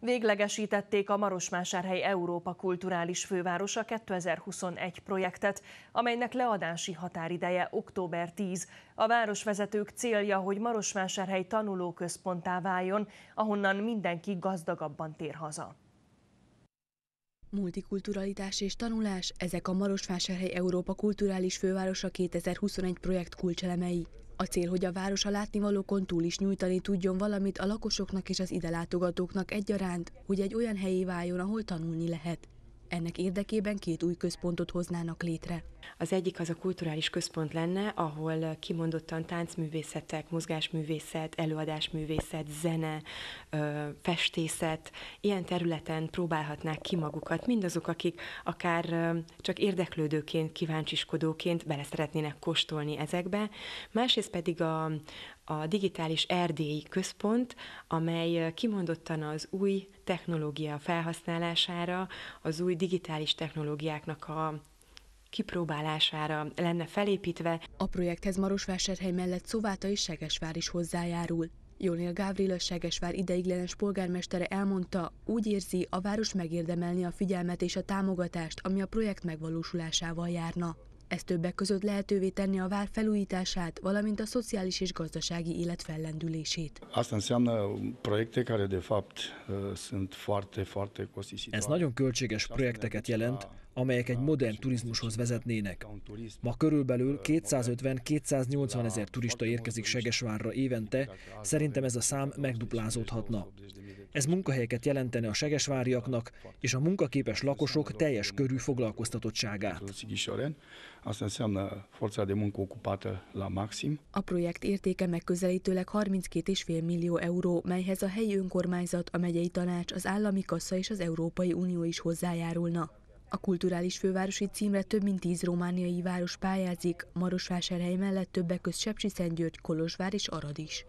Véglegesítették a Marosmásárhely Európa Kulturális Fővárosa 2021 projektet, amelynek leadási határideje október 10. A városvezetők célja, hogy Marosvásárhely tanulóközponttá váljon, ahonnan mindenki gazdagabban tér haza. Multikulturalitás és tanulás, ezek a Marosvásárhely Európa Kulturális Fővárosa 2021 projekt kulcselemei. A cél, hogy a város a látnivalókon túl is nyújtani tudjon valamit a lakosoknak és az ide látogatóknak egyaránt, hogy egy olyan helyé váljon, ahol tanulni lehet. Ennek érdekében két új központot hoznának létre. Az egyik az a kulturális központ lenne, ahol kimondottan táncművészetek, mozgásművészet, előadásművészet, zene, festészet, ilyen területen próbálhatnák ki magukat mindazok, akik akár csak érdeklődőként, kíváncsiskodóként bele szeretnének kóstolni ezekbe. Másrészt pedig a, a Digitális Erdélyi Központ, amely kimondottan az új technológia felhasználására, az új digitális technológiáknak a kipróbálására lenne felépítve. A projekthez Marosvásárhely mellett Szováta és Segesvár is hozzájárul. Jónél Gávril a Segesvár ideiglenes polgármestere elmondta, úgy érzi, a város megérdemelni a figyelmet és a támogatást, ami a projekt megvalósulásával járna. Ez többek között lehetővé tenni a vár felújítását, valamint a szociális és gazdasági élet fellendülését. Azt hát fapt Ez nagyon költséges projekteket jelent, amelyek egy modern turizmushoz vezetnének. Ma körülbelül 250-280 ezer turista érkezik Segesvárra évente, szerintem ez a szám megduplázódhatna. Ez munkahelyeket jelentene a segesváriaknak és a munkaképes lakosok teljes körű foglalkoztatottságát. A projekt értéke megközelítőleg 32,5 millió euró, melyhez a helyi önkormányzat, a megyei tanács, az állami kassa és az Európai Unió is hozzájárulna. A kulturális fővárosi címre több mint tíz romániai város pályázik, Marosvásárhely mellett többek között Sepsi-Szentgyörgy, Kolozsvár és Arad is.